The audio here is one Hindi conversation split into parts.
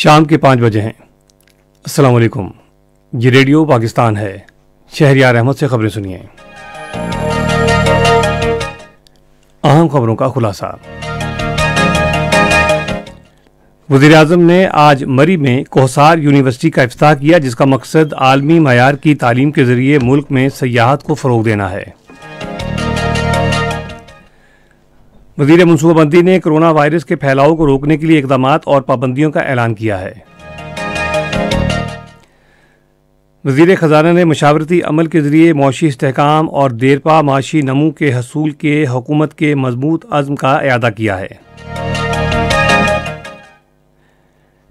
शाम के पाँच बजे हैं अस्सलाम वालेकुम ये रेडियो पाकिस्तान है शहरियार अहमद से खबरें सुनिए अहम खबरों का खुलासा वजीर अजम ने आज मरी में कोहसार यूनिवर्सिटी का अफ्ताह किया जिसका मकसद आलमी मैार की तालीम के जरिए मुल्क में सयाहत को फ़रोग देना है वजीर मनसूबाबंदी ने कोरोना वायरस के फैलाव को रोकने के लिए इकदाम और पाबंदियों का ऐलान किया है वजीर ख़जाना ने मशावरती अमल के ज़रिए मुशी इसकाम और देरपा माशी नमू के हसूल के हुकूमत के मजबूत अज़म का अदा किया है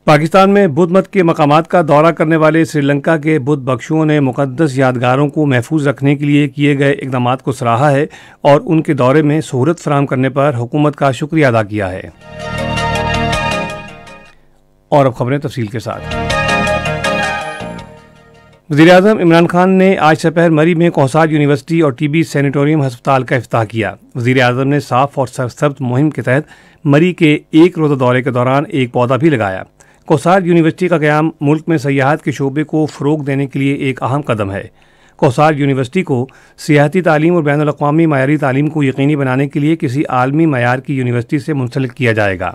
पाकिस्तान में बुद्ध मत के मकाम का दौरा करने वाले श्रीलंका के बुद्ध बख्शुओं ने मुकदस यादगारों को महफूज रखने के लिए किए गए इकदाम को सराहा है और उनके दौरे में सहूलत फराम करने पर हुकूमत का शुक्रिया अदा किया है और अब खबरें तफसील के साथ वजी अजम इमरान खान ने आज दोपहर मरी में कौसार यूनिवर्सिटी और टीबी सैनिटोरियम हस्पताल का अफ्ताह किया वजी अजम ने साफ और सरसब्द मुहिम के तहत मरी के एक रोज़ा दौरे के दौरान एक पौधा भी लगाया कोसार यूनिवर्सिटी का क्याम मुल्क में सयाहत के शोबे को फ़रोग देने के लिए एक अहम कदम है कोसार यूनिवर्सिटी को सियाहती तालीम और बैन अवी मयारी तालीम को यकीनी बनाने के लिए किसी आलमी मैार की यूनिवर्सिटी से मुंसलिक किया जाएगा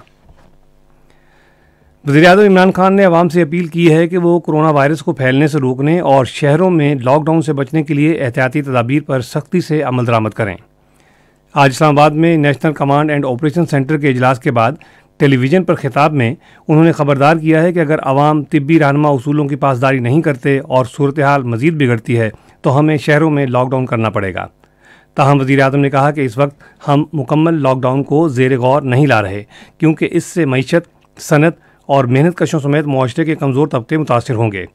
वजी अजम इमरान खान ने आवाम से अपील की है कि वो कोरोना वायरस को फैलने से रोकने और शहरों में लॉकडाउन से बचने के लिए एहतियाती तदाबीर पर सख्ती से अमल दरामद करें आज इस्लामाबाद में national command and operation centre के अजलास के बाद टेलीविज़न पर खिताब में उन्होंने खबरदार किया है कि अगर आवाम तिबी रहनमा असूलों की पासदारी नहीं करते और सूरत हाल मजीद बिगड़ती है तो हमें शहरों में लॉकडाउन करना पड़ेगा ताहम वज़ी अजम ने कहा कि इस वक्त हम मुकम्मल लॉकडाउन को जेर गौर नहीं ला रहे क्योंकि इससे मीशत सनत और मेहनत कशों समेत मुआरे के कमज़ोर तबके मुतासर होंगे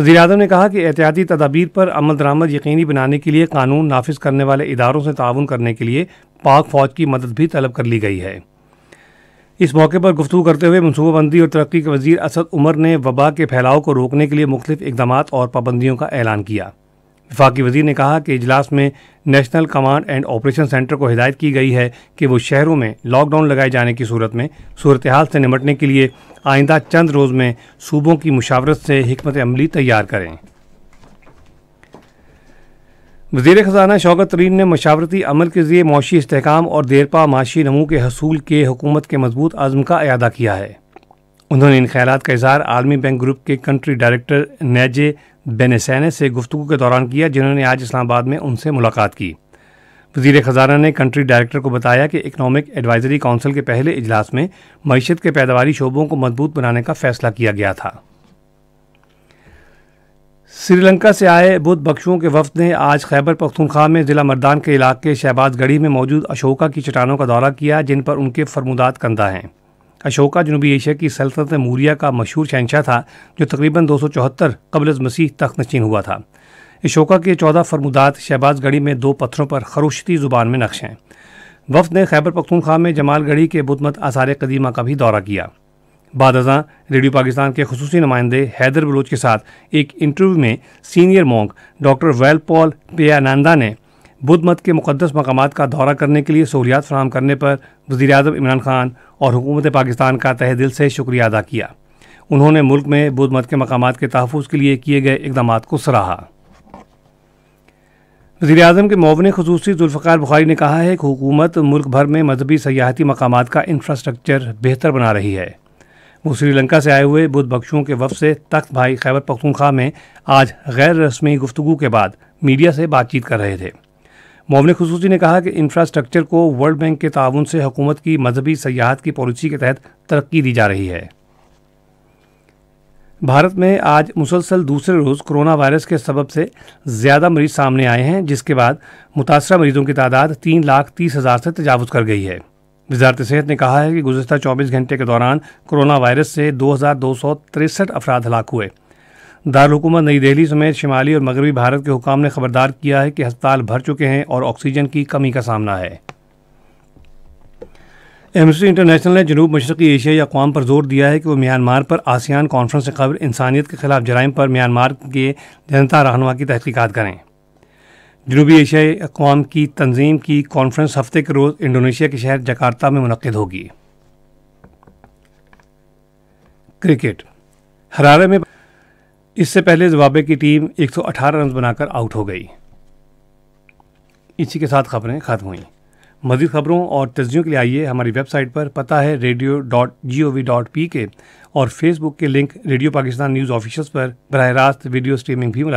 वजी अजम ने कहा कि एहतियाती तदाबीर पर अमल दरामद यकीनी बनाने के लिए कानून नाफिज करने वाले इदारों से ताउन करने के लिए पाक फ़ौज की मदद भी तलब कर ली गई है इस मौके पर गुफ्तु करते हुए मनसूबाबंदी और तरक्की के वजीर असद उमर ने वबा के फैलाव को रोकने के लिए मुख्तफ इकदाम और पाबंदियों का ऐलान किया विफाकी वजीर ने कहा कि इजलास में national command and operation centre को हिदायत की गई है कि वो शहरों में लॉकडाउन लगाए जाने की सूरत में सूरत हाल से निमटने के लिए आइंदा चंद रोज़ में सूबों की मुशावरत से हमत अमली तैयार करें वजीर ख़जाना शौकत तरीन ने मशावरती अमल के ज़रिए मौशी इसकाम और देरपा माशी नमू के हसूल के हुकूमत के मजबूत आज़म का अदा किया है उन्होंने इन ख्याल का इजहार आलमी बैंक ग्रुप के कंट्री डायरेक्टर नैजे बेनेसैने से गुफ्तु के दौरान किया जिन्होंने आज इस्लामाबाद में उनसे मुलाकात की वजीर ख़जाना ने कंट्री डायरेक्टर को बताया कि इकनॉमिक एडवाइजरी काउंसिल के पहले इजलास में मीशत के पैदावारी शोबों को मजबूत बनाने का फ़ैसला किया गया था श्रीलंका से आए बुद्ध बख्शुओं के वफद ने आज खैबर पख्तूनख्वा में ज़िला मर्दान के इलाके शहबाजगढ़ी में मौजूद अशोका की चट्टानों का दौरा किया जिन पर उनके फरमुदात कंधा हैं अशोका जनूबी एशिया की सल्तनत मूरिया का मशहूर शहनशाह था जो तकरीबन दो सौ चौहत्तर कबल मसीह तख्त नशीन हुआ था अशोका के चौदह फरमुदात शहबाजगढ़ी में दो पत्थरों पर खरोशती ज़ुबान में नक्श हैं वफद ने खैबर पख्तूनख्वा में जमालगढ़ी के बुद्धमत आसार कदीमा का भी दौरा किया बाद अजा रेडियो पाकिस्तान के खसूसी नुमाइंदे हैदर बलोच के साथ एक इंटरव्यू में senior monk doctor Walpola Piyananda ने बुद्ध मत के मुकदस मकाम का दौरा करने के लिए सहूलियात फराम करने पर वजी अजम इमरान खान और हुकूमत पाकिस्तान का तह दिल से शुक्रिया अदा किया उन्होंने मुल्क में बुद्ध मत के मकाम के तहफ़ के लिए किए गए इकदाम को सराहा वजी अजम के मौवन खसूस जुल्फ़ार बुखारी ने कहा है कि हुकूमत मुल्क भर में मजहबी सयाहती मकाम का इंफ्रास्ट्रक्चर बेहतर बना रही है वो श्रीलंका से आए हुए बुद्ध बख्शुओं के वफ से तख्त भाई खैबर पख्तूनख्वा में आज गैर रस्मी गुफ्तु के बाद मीडिया से बातचीत कर रहे थे मोमिन खसूसी ने कहा कि इंफ्रास्ट्रक्चर को वर्ल्ड बैंक के ताउन से हुकूमत की मजहबी सयाहत की पॉलिसी के तहत तरक्की दी जा रही है भारत में आज मुसलसल दूसरे रोज़ कोरोना वायरस के सबब से ज़्यादा मरीज सामने आए हैं जिसके बाद मुतासर मरीजों की तादाद तीन लाख तीस हज़ार से तजावज़ कर गई है वजारत सेहत ने कहा है कि गुजशत 24 घंटे के दौरान कोरोना वायरस से दो हज़ार दो सौ तिरसठ अफराद हलाक हुए दारकूमत नई दिल्ली समेत शिमाली और मगरबी भारत के हुकाम ने खबरदार किया है कि हस्पताल भर चुके हैं और ऑक्सीजन की कमी का सामना है एमसी इंटरनेशनल ने जनूब मशरकी एशियाई अकवाम पर जोर दिया है कि वह म्यांमार पर आसियान कॉन्फ्रेंस से खबर इंसानियत के खिलाफ जराइम पर म्यांमार के जनता रहनुमा की तहकीकत करें जनूबी एशियाई अकवाम की तंजीम की कॉन्फ्रेंस हफ्ते के रोज़ इंडोनेशिया के शहर जकार्ता में मनद होगी क्रिकेट हरारे में इससे पहले जवाबे की टीम 118 रन बनाकर आउट हो गई इसी के साथ खबरें खत्म हुई मजीद खबरों और तजियों के लिए आइए हमारी वेबसाइट पर पता है radio dot G O V dot P K और फेसबुक के link radio Pakistan news official पर बरह रास्त वीडियो स्ट्रीमिंग भी